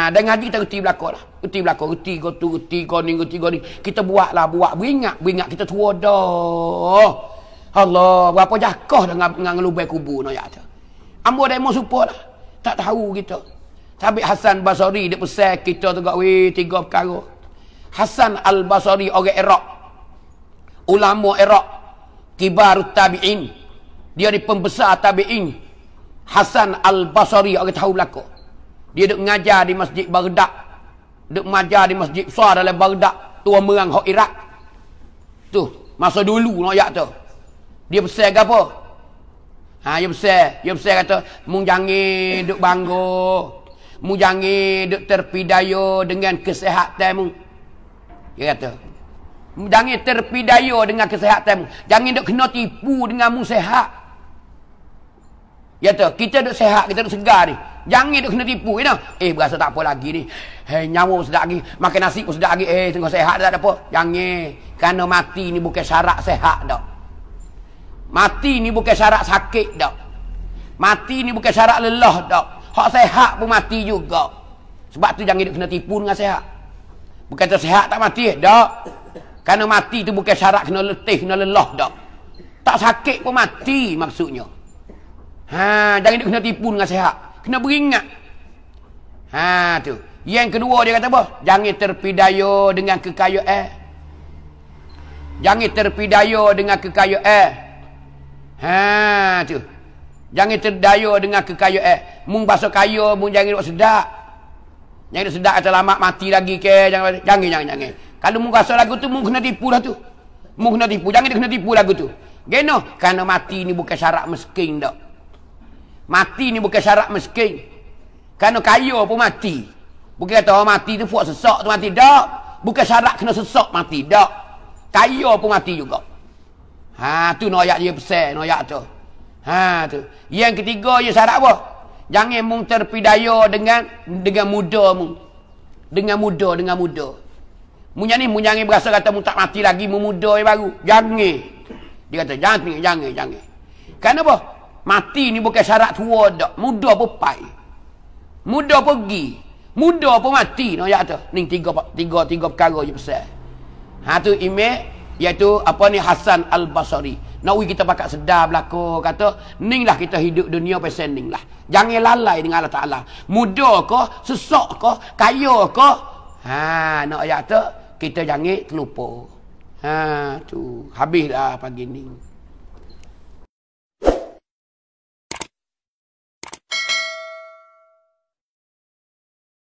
Ah, dan ngaji kita reti belakang lah. Reti belakang, reti kau tu, reti kau ni, reti kau ni. Kita buat lah, buat. Beringat, beringat kita tua dah. Allah, berapa jakoh dengan, dengan ngelubai kubur ni. No, ya, Ambo demo supo lah. Tak tahu kita. Tapi Hasan Basari dia pesan kita juga we tiga perkara. Hasan Al Basari orang Iraq. Ulama Iraq kibar tabi'in. Dia di pembesar tabi'in. Hasan Al Basari orang tahu belaka. Dia duk mengajar di Masjid Baghdad. Duk mengajar di Masjid Besar dalam Baghdad. Tua merang hak Iraq. Tu, masa dulu nak ayat tu. Dia besar ke apa? Ha, dia besar. Dia besar kata, Mung jangi duk bangga. Mung jangi duk terpidaya dengan kesehatan mu. Dia kata, Jangan terpidaya dengan kesehatan mu. Jangan duk kena tipu dengan mu sehat. ya tu, kita duk sehat, kita duk segar ni. Jangan duk kena tipu kena. Eh berasa tak apa lagi ni. Eh nyawa pun sedap lagi, makan nasi pun sedap lagi. Eh tengok sehat ada apa. Jangan. Karena mati ni bukan syarat sehat dah. Mati ni bukan syarat sakit dah. Mati ni bukan syarat lelah dah. Hak sehat pun mati juga. Sebab tu jangan duk kena tipu dengan sehat. Bukan tu sehat tak mati eh? Dah. Karena mati tu bukan syarat kena letih, kena lelah dah. Tak sakit pun mati maksudnya. Ha, jangan duk kena tipu dengan sehat kena beringat ha tu yang kedua dia kata apa jangan terpidayo dengan kekayaan eh. jangan terpidayo dengan kekayaan eh. ha tu jangan terdaya dengan kekayaan eh. mung bahasa kaya mung jangan duk sedak jangan duk sedak atas lama mati lagi ke jangan jangan jangan, jangan. kalau mung rasa lagu tu mung kena tipu lah tu mung kena tipu jangan kena tipu lagu tu Geno, karena mati ni bukan syarat meskin dak. Mati ni bukan syarat miskin. Kerana kaya pun mati. Bukan kata orang mati tu buat sesak tu mati. Tak. Bukan syarat kena sesak mati. Tak. Kaya pun mati juga. Ha tu nak ayat dia besar. Nak ayat tu. Ha tu. Yang ketiga je syarat apa? Jangan mung terpidaya dengan dengan muda mu. Dengan muda, dengan muda. Munya ni munya ni berasa kata mu tak mati lagi, mu muda yang baru. Jangan. Dia kata jangan, jangan, jangan. Kenapa? Mati ni bukan syarat tua dah. Muda pun pai. Muda pergi. Muda pun mati. Nak no, kata. Ya ni tiga, tiga, tiga perkara je besar. Ha tu imej. Iaitu apa ni Hasan Al-Basari. Nak no, kita pakat sedar berlaku. Kata ni lah kita hidup dunia pesan ni lah. Jangan lalai dengan Allah Ta'ala. Muda ko, sesok ko, kaya ko. Ha nak no, kata. Ya kita jangan terlupa. Ha tu. Habislah pagi ni.